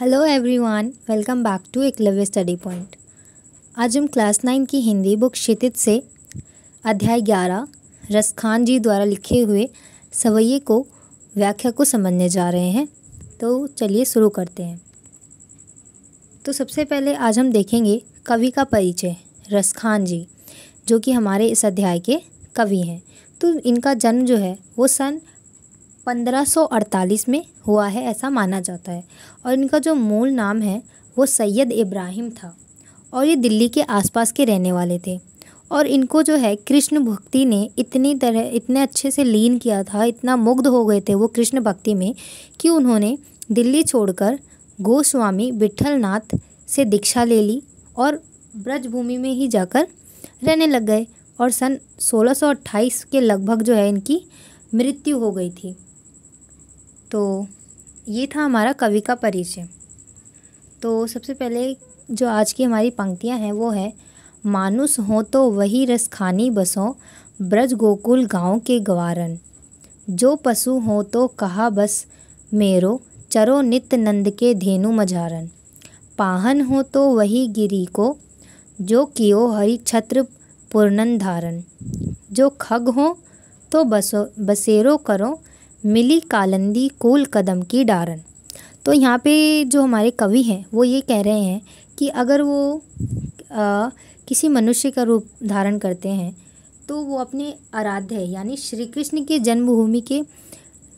hello everyone welcome back to Eklavya study point आज हम class nine की Hindi book क्षितिज से अध्याय ग्यारह रसखान जी द्वारा लिखे हुए सवैये को व्याख्या को समझने जा रहे हैं तो चलिए शुरू करते हैं तो सबसे पहले आज हम देखेंगे कवि का परिचय रसखान जी जो कि हमारे इस अध्याय के कवि हैं तो इनका जन्म जो है वो सन 1548 में हुआ है ऐसा माना जाता है और इनका जो मूल नाम है वो सैयद इब्राहिम था और ये दिल्ली के आसपास के रहने वाले थे और इनको जो है कृष्ण भक्ति ने इतनी तरह इतने अच्छे से लीन किया था इतना मुग्ध हो गए थे वो कृष्ण भक्ति में कि उन्होंने दिल्ली छोड़कर गोस्वामी विठलनाथ से दीक्षा ले ली और ब्रजभूमि में ही जाकर रहने लग गए और सन 1628 के लगभग जो है इनकी मृत्यु हो गई थी तो ये था हमारा कवि का परिचय तो सबसे पहले जो आज की हमारी पंक्तियाँ हैं वो है मानुस हो तो वही रसखानी बसों ब्रज गोकुल गांव के गवारन जो पशु हो तो कहा बस मेरो चरो नित्य नंद के धेनु मझारन पाहन हो तो वही गिरी को जो कियो हरि छत्र पूर्णन धारण जो खग हो तो बसो बसेरो करो मिली कालंदी कोल कदम की डारन तो यहाँ पे जो हमारे कवि हैं वो ये कह रहे हैं कि अगर वो आ, किसी मनुष्य का रूप धारण करते हैं तो वो अपने आराध्य यानी श्री कृष्ण के जन्मभूमि के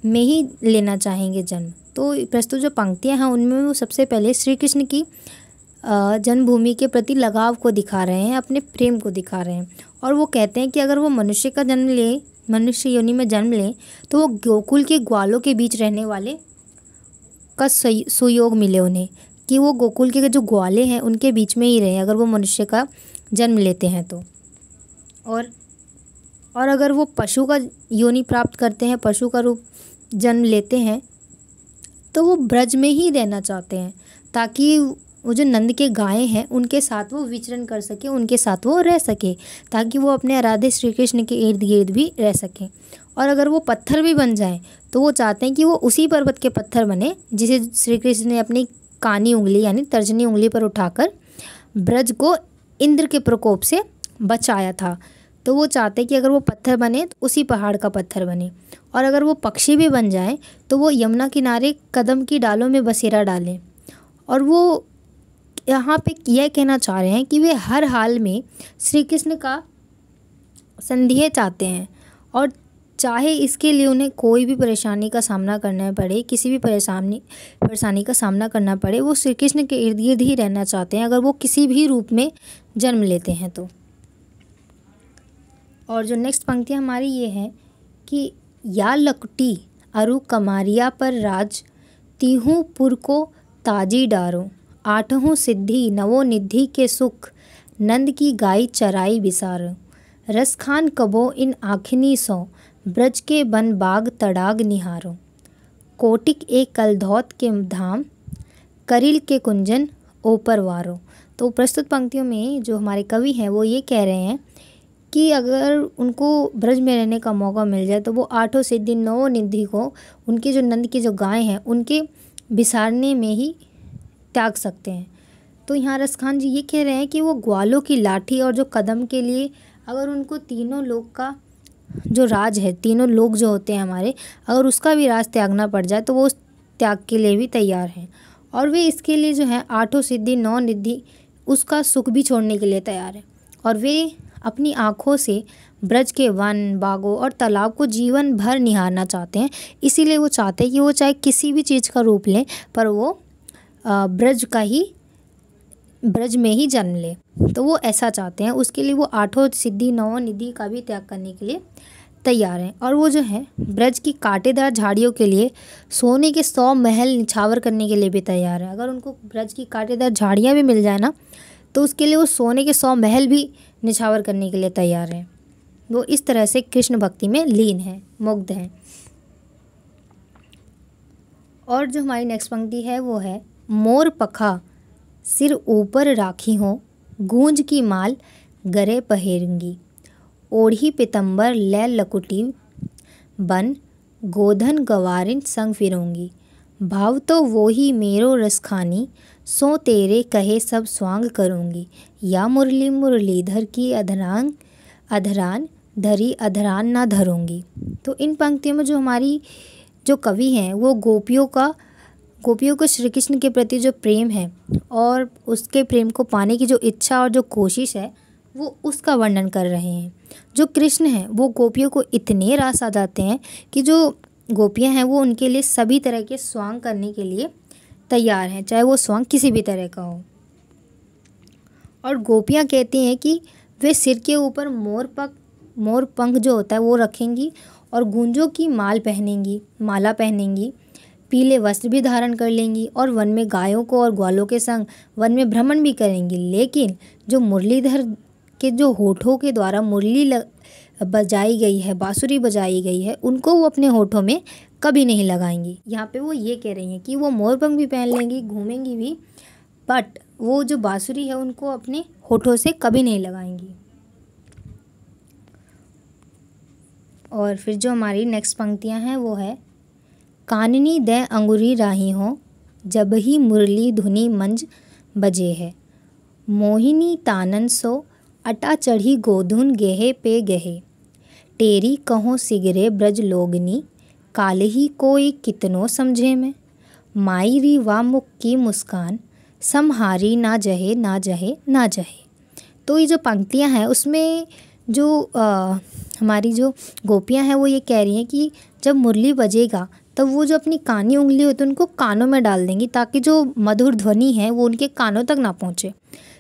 में ही लेना चाहेंगे जन्म तो प्रस्तुत जो पंक्तियाँ हैं उनमें वो सबसे पहले श्री कृष्ण की जन्मभूमि के प्रति लगाव को दिखा रहे हैं अपने प्रेम को दिखा रहे हैं और वो कहते हैं कि अगर वो मनुष्य का जन्म ले मनुष्य योनि में जन्म लें तो वो गोकुल के ग्वालों के बीच रहने वाले का सुयोग मिले उन्हें कि वो गोकुल के जो ग्वाले हैं उनके बीच में ही रहें अगर वो मनुष्य का जन्म लेते हैं तो और और अगर वो पशु का योनि प्राप्त करते हैं पशु का रूप जन्म लेते हैं तो वो ब्रज में ही रहना चाहते हैं ताकि वो जो नंद के गाय हैं उनके साथ वो विचरण कर सके उनके साथ वो रह सके ताकि वो अपने आराधे श्री कृष्ण के इर्द गिर्द भी रह सकें और अगर वो पत्थर भी बन जाए तो वो चाहते हैं कि वो उसी पर्वत के पत्थर बने जिसे श्री कृष्ण ने अपनी कानी उंगली यानी तर्जनी उंगली पर उठाकर ब्रज को इंद्र के प्रकोप से बचाया था तो वो चाहते हैं कि अगर वो पत्थर बने तो उसी पहाड़ का पत्थर बने और अगर वो पक्षी भी बन जाए तो वो यमुना किनारे कदम की डालों में बसेरा डालें और वो यहाँ पे यह कहना चाह रहे हैं कि वे हर हाल में श्री कृष्ण का संदेह चाहते हैं और चाहे इसके लिए उन्हें कोई भी परेशानी का सामना करना पड़े किसी भी परेशानी परेशानी का सामना करना पड़े वो श्री कृष्ण के इर्द गिर्द ही रहना चाहते हैं अगर वो किसी भी रूप में जन्म लेते हैं तो और जो नेक्स्ट पंक्ति हमारी ये है कि या लकटी अरु कमारिया पर राज तीहू पुर को ताजी डारो आठहों सिद्धि नवो निधि के सुख नंद की गाय चराई विसार रस खान कबो इन आखिनी सो ब्रज के बन बाग तड़ाग निहारो कोटिक ए कलधौत के धाम करिल के कुंजन ओपर वारो तो प्रस्तुत पंक्तियों में जो हमारे कवि हैं वो ये कह रहे हैं कि अगर उनको ब्रज में रहने का मौका मिल जाए तो वो आठों सिद्धि नौ निधि को उनकी जो नंद की जो गाय हैं उनके बिसारने में ही त्याग सकते हैं तो यहाँ रसखान जी ये कह रहे हैं कि वो ग्वालों की लाठी और जो कदम के लिए अगर उनको तीनों लोग का जो राज है तीनों लोग जो होते हैं हमारे अगर उसका भी राज त्यागना पड़ जाए तो वो उस त्याग के लिए भी तैयार हैं और वे इसके लिए जो है आठों सिद्धि नौ निधि उसका सुख भी छोड़ने के लिए तैयार है और वे अपनी आँखों से ब्रज के वन बागों और तालाब को जीवन भर निहारना चाहते हैं इसीलिए वो चाहते हैं कि वो चाहे किसी भी चीज़ का रूप लें पर वो ब्रज का ही ब्रज में ही जन्म ले तो वो ऐसा चाहते हैं उसके लिए वो आठों सिद्धि नौ निधि का भी त्याग करने के लिए तैयार हैं और वो जो है ब्रज की कांटेदार झाड़ियों के लिए सोने के सौ महल निछावर करने के लिए भी तैयार है अगर उनको ब्रज की कांटेदार झाड़ियाँ भी मिल जाए ना तो उसके लिए वो सोने के सौ महल भी निछावर करने के लिए तैयार हैं वो इस तरह से कृष्ण भक्ति में लीन है मुग्ध हैं और जो हमारी नेक्स्ट पंक्ति है वो है मोर पखा सिर ऊपर राखी हो गूंज की माल गरे पहेरूंगी ओढ़ी पितंबर ले लकुटी बन गोधन गवारिन संग फिरूंगी भाव तो वो ही मेरो रसखानी सो तेरे कहे सब स्वांग करूंगी या मुरली मुरलीधर की अधरांग अधरान धरी अधरान ना धरूंगी तो इन पंक्तियों में जो हमारी जो कवि हैं वो गोपियों का गोपियों को श्री कृष्ण के प्रति जो प्रेम है और उसके प्रेम को पाने की जो इच्छा और जो कोशिश है वो उसका वर्णन कर रहे हैं जो कृष्ण हैं वो गोपियों को इतने रास आ जाते हैं कि जो गोपियां हैं वो उनके लिए सभी तरह के स्वांग करने के लिए तैयार हैं चाहे वो स्वांग किसी भी तरह का हो और गोपियां कहती हैं कि वे सिर के ऊपर मोर पक मोर पंख जो होता है वो रखेंगी और गुंजों की माल पहनेंगी माला पहनेंगी पीले वस्त्र भी धारण कर लेंगी और वन में गायों को और ग्वालों के संग वन में भ्रमण भी करेंगी लेकिन जो मुरलीधर के जो होठों के द्वारा मुरली लग, बजाई गई है बाँसुरी बजाई गई है उनको वो अपने होठों में कभी नहीं लगाएंगी यहाँ पे वो ये कह रही हैं कि वो मोरपंख भी पहन लेंगी घूमेंगी भी बट वो जो बाँसुरी है उनको अपने होठों से कभी नहीं लगाएंगी और फिर जो हमारी नेक्स्ट पंक्तियाँ हैं वो है काननी दें अंगुरी राही हो जब ही मुरली धुनी मंज बजे है मोहिनी तानन सो अटा चढ़ी गोधुन गेहे पे गेहे टेरी कहो सिगरे ब्रज लोगनी काल ही कोई कितनो समझे में माई री वा मुख की मुस्कान समहारी ना जहे ना जहे ना जहे तो ये जो पंक्तियाँ हैं उसमें जो आ, हमारी जो गोपियाँ हैं वो ये कह रही हैं कि जब मुरली बजेगा तब वो जो अपनी कानी उंगली होती है उनको कानों में डाल देंगी ताकि जो मधुर ध्वनि है वो उनके कानों तक ना पहुँचे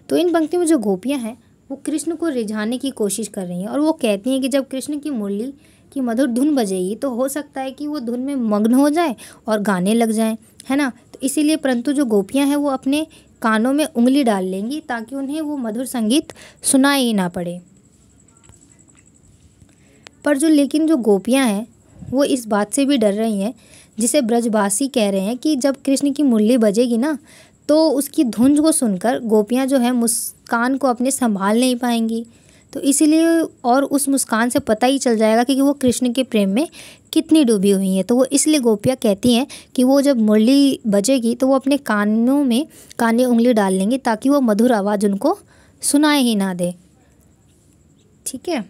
तो इन पंक्ति में जो गोपियाँ हैं वो कृष्ण को रिझाने की कोशिश कर रही हैं और वो कहती हैं कि जब कृष्ण की मुरली की मधुर धुन बजेगी तो हो सकता है कि वो धुन में मग्न हो जाए और गाने लग जाएं है ना तो इसीलिए परंतु जो गोपियाँ हैं वो अपने कानों में उंगली डाल लेंगी ताकि उन्हें वो मधुर संगीत सुनाई ही ना पड़े पर जो लेकिन जो गोपियाँ हैं वो इस बात से भी डर रही हैं जिसे ब्रजवासी कह रहे हैं कि जब कृष्ण की मुरली बजेगी ना तो उसकी धुंज को सुनकर गोपियाँ जो है मुस्कान को अपने संभाल नहीं पाएंगी तो इसीलिए और उस मुस्कान से पता ही चल जाएगा कि वो कृष्ण के प्रेम में कितनी डूबी हुई हैं तो वो इसलिए गोपियाँ कहती हैं कि वो जब मुरली बजेगी तो वो अपने कानों में काने उंगली डाल लेंगी ताकि वो मधुर आवाज़ उनको सुनाए ही ना दे ठीक है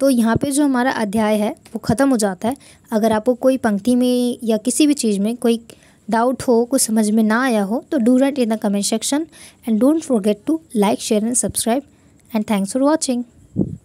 तो यहाँ पे जो हमारा अध्याय है वो ख़त्म हो जाता है अगर आपको कोई पंक्ति में या किसी भी चीज़ में कोई डाउट हो कुछ समझ में ना आया हो तो do write in the comment section and don't forget to like share and subscribe and thanks for watching